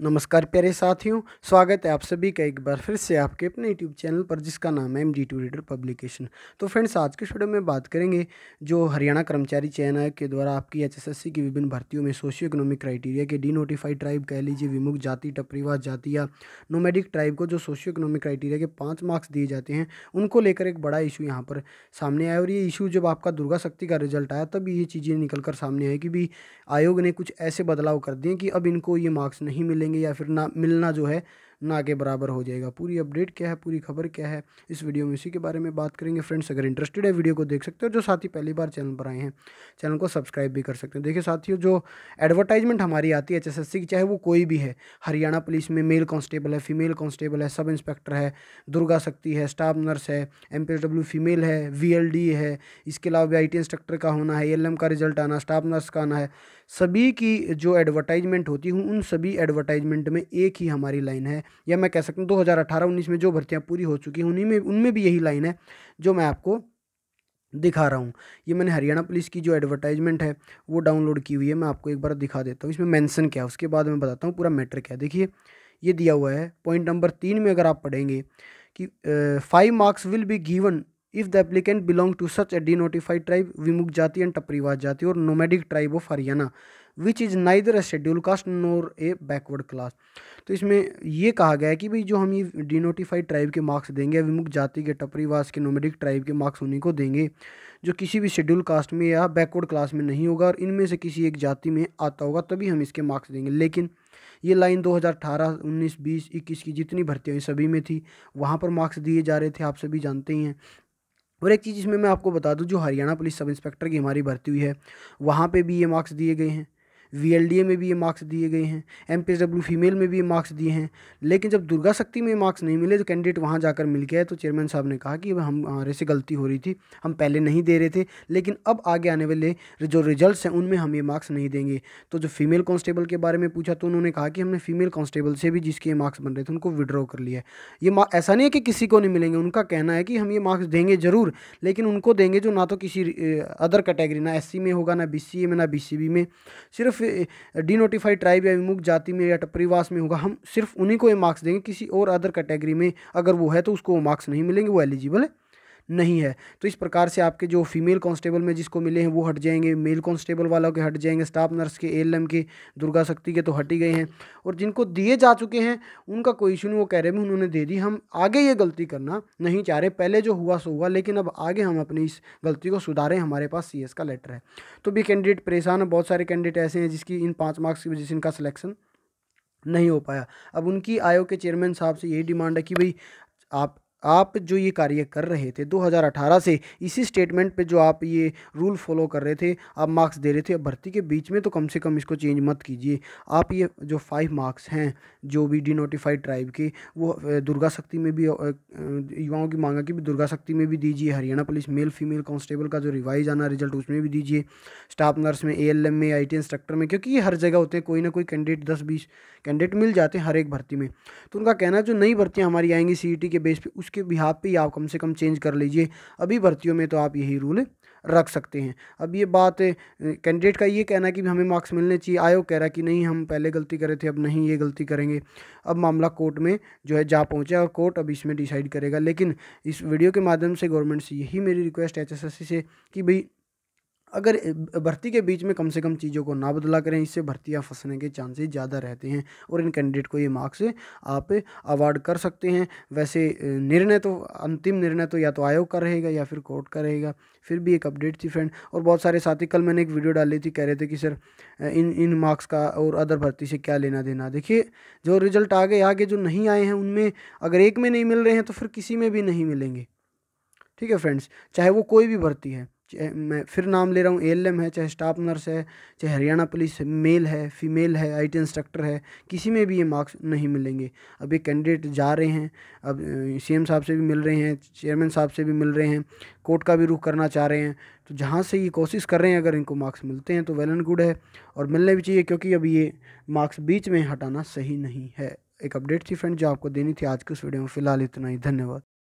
नमस्कार प्यारे साथियों स्वागत है आप सभी का एक बार फिर से आपके अपने यूट्यूब चैनल पर जिसका नाम है M D two reader publication तो फ्रेंड्स आज के वीडियो में बात करेंगे जो हरियाणा कर्मचारी चयन आयोग के द्वारा आपकी एचएसएससी की विभिन्न भर्तियों में सोशियो इकोनॉमिक क्राइटेरिया के डी नोटिफाइड ट्राइब कह लीजिए विमुख जाति टपरीवास जाति या नोमेडिक ट्राइब को जो सोशियो इकोनॉमिक क्राइटेरिया के पाँच मार्क्स दिए जाते हैं उनको लेकर एक बड़ा इशू यहाँ पर सामने आया और ये इशू जब आपका दुर्गा शक्ति का रिजल्ट आया तब ये चीज़ें निकल कर सामने आई कि भी आयोग ने कुछ ऐसे बदलाव कर दिए कि अब इनको ये मार्क्स नहीं मिले करेंगे या फिर ना मिलना जो है ना के बराबर हो जाएगा पूरी अपडेट क्या है पूरी खबर क्या है इस वीडियो में इसी के बारे में बात करेंगे फ्रेंड्स अगर इंटरेस्टेड है वीडियो को देख सकते हो जो साथी पहली बार चैनल पर आए हैं चैनल को सब्सक्राइब भी कर सकते हैं देखिए साथियों जो एडवर्टाइजमेंट हमारी आती है एच की चाहे वो कोई भी है हरियाणा पुलिस में मेल कांस्टेबल है फीमेल कांस्टेबल है सब इंस्पेक्टर है दुर्गा शक्ति है स्टाफ नर्स है एम फीमेल है वी है इसके अलावा भी आई इंस्ट्रक्टर का होना है एल का रिजल्ट आना स्टाफ नर्स का आना है सभी की जो एडवर्टाइजमेंट होती हूँ उन सभी एडवर्टाइजमेंट में एक ही हमारी लाइन है या मैं कह सकता हूँ दो हज़ार अठारह उन्नीस में जो भर्तियाँ पूरी हो चुकी हैं उन्हीं में उनमें भी यही लाइन है जो मैं आपको दिखा रहा हूँ ये मैंने हरियाणा पुलिस की जो एडवर्टाइजमेंट है वो डाउनलोड की हुई है मैं आपको एक बार दिखा देता हूँ इसमें मैंसन क्या है उसके बाद मैं बताता हूँ पूरा मैटर क्या है देखिए ये दिया हुआ है पॉइंट नंबर तीन में अगर आप पढ़ेंगे कि five marks will be given if the applicant belong to such a denotified tribe विमुख जाति एंड tapriwat जाति और nomadic tribe of Haryana which is neither a schedule caste nor a backward class तो इसमें यह कहा गया है कि भाई जो हम ये डिनोटिफाइड ट्राइब के मार्क्स देंगे विमुख जाति के टपरीवास के नोमेडिक ट्राइब के मार्क्स उन्हीं को देंगे जो किसी भी शेड्यूल कास्ट में या बैकवर्ड क्लास में नहीं होगा और इनमें से किसी एक जाति में आता होगा तभी हम इसके मार्क्स देंगे लेकिन ये लाइन 2018, 19, 20, 21 की जितनी भर्तियाँ सभी में थी वहाँ पर मार्क्स दिए जा रहे थे आप सभी जानते ही हैं और एक चीज़ इसमें मैं आपको बता दूं जो हरियाणा पुलिस सब इंस्पेक्टर की हमारी भर्ती हुई है वहाँ पे भी ये मार्क्स दिए गए हैं वी में भी ये मार्क्स दिए गए हैं एम पी फीमेल में भी ये मार्क्स दिए हैं लेकिन जब दुर्गा शक्ति में मार्क्स नहीं मिले तो कैंडिडेट वहाँ जाकर मिल गया है तो चेयरमैन साहब ने कहा कि हम हमारे से गलती हो रही थी हम पहले नहीं दे रहे थे लेकिन अब आगे आने वाले जो रिजल्ट हैं उनमें हम ये मार्क्स नहीं देंगे तो जो फीमेल कॉन्स्टेबल के बारे में पूछा तो उन्होंने कहा कि हमने फीमेल कांस्टेबल से भी जिसके मार्क्स बन रहे थे उनको विड्रॉ कर लिया ये ऐसा नहीं है कि किसी को नहीं मिलेंगे उनका कहना है कि हम ये मार्क्स देंगे ज़रूर लेकिन उनको देंगे जो ना तो किसी अदर कैटेगरी ना एस में होगा ना बी में ना बी में सिर्फ सिर्फ डीनोटिफाइड ट्राइब या विमुख जाति में या परिवास में होगा हम सिर्फ उन्हीं को ये मार्क्स देंगे किसी और अदर कैटेगरी में अगर वो है तो उसको वो मार्क्स नहीं मिलेंगे वो एलिजिबल है नहीं है तो इस प्रकार से आपके जो फीमेल कांस्टेबल में जिसको मिले हैं वो हट जाएंगे मेल कांस्टेबल वालों के हट जाएंगे स्टाफ नर्स के एल के दुर्गा शक्ति के तो हट ही गए हैं और जिनको दिए जा चुके हैं उनका कोई इशू नहीं वो कह रहे भी उन्होंने दे दी हम आगे ये गलती करना नहीं चाह रहे पहले जो हुआ सो हुआ लेकिन अब आगे हम अपनी इस गलती को सुधारें हमारे पास सी का लेटर है तो भी कैंडिडेट परेशान है बहुत सारे कैंडिडेट ऐसे हैं जिसकी इन पाँच मार्क्स की वजह से इनका सिलेक्शन नहीं हो पाया अब उनकी आयोग के चेयरमैन साहब से यही डिमांड है कि भाई आप आप जो ये कार्य कर रहे थे 2018 से इसी स्टेटमेंट पे जो आप ये रूल फॉलो कर रहे थे आप मार्क्स दे रहे थे भर्ती के बीच में तो कम से कम इसको चेंज मत कीजिए आप ये जो फाइव मार्क्स हैं जो भी डिनोटिफाइड ट्राइब के वो दुर्गा शक्ति में भी युवाओं की मांगा कि भी दुर्गा शक्ति में भी दीजिए Haryana police male female constable का जो रिवाइज आना रिजल्ट उसमें भी दीजिए स्टाफ नर्स में ए में आई इंस्ट्रक्टर में क्योंकि ये हर जगह होते हैं कोई ना कोई कैंडिडेट दस बीस कैंडिडेट मिल जाते हैं हर एक भर्ती में तो उनका कहना जो नई भर्तियाँ हमारी आएंगी सी e के बेस पर उसके पर पे आप कम से कम चेंज कर लीजिए अभी भर्तियों में तो आप यही रूल रख सकते हैं अब ये बात कैंडिडेट का ये कहना कि हमें मार्क्स मिलने चाहिए आयोग कह रहा कि नहीं हम पहले गलती करे थे अब नहीं ये गलती करेंगे अब मामला कोर्ट में जो है जा पहुँचा और कोर्ट अब इसमें डिसाइड करेगा लेकिन इस वीडियो के माध्यम से गवर्नमेंट से यही मेरी रिक्वेस्ट है एच से कि भाई अगर भर्ती के बीच में कम से कम चीज़ों को ना बदला करें इससे भर्तियाँ फंसने के चांसेस ज़्यादा रहते हैं और इन कैंडिडेट को ये मार्क्स आप अवार्ड कर सकते हैं वैसे निर्णय तो अंतिम निर्णय तो या तो आयोग का रहेगा या फिर कोर्ट का रहेगा फिर भी एक अपडेट थी फ्रेंड और बहुत सारे साथी कल मैंने एक वीडियो डाली थी कह रहे थे कि सर इन इन मार्क्स का और अदर भर्ती से क्या लेना देना देखिए जो रिजल्ट आ गए आगे जो नहीं आए हैं उनमें अगर एक में नहीं मिल रहे हैं तो फिर किसी में भी नहीं मिलेंगे ठीक है फ्रेंड्स चाहे वो कोई भी भर्ती है मैं फिर नाम ले रहा हूँ एएलएम है चाहे स्टाफ नर्स है चाहे हरियाणा पुलिस मेल है फीमेल है आईटी इंस्ट्रक्टर है किसी में भी ये मार्क्स नहीं मिलेंगे अब ये कैंडिडेट जा रहे हैं अब सीएम साहब से भी मिल रहे हैं चेयरमैन साहब से भी मिल रहे हैं कोर्ट का भी रुख करना चाह रहे हैं तो जहाँ से ये कोशिश कर रहे हैं अगर इनको मार्क्स मिलते हैं तो वेल एंड गुड है और मिलने भी चाहिए क्योंकि अब ये मार्क्स बीच में हटाना सही नहीं है एक अपडेट थी फ्रेंड जो आपको देनी थी आज के इस वीडियो में फिलहाल इतना ही धन्यवाद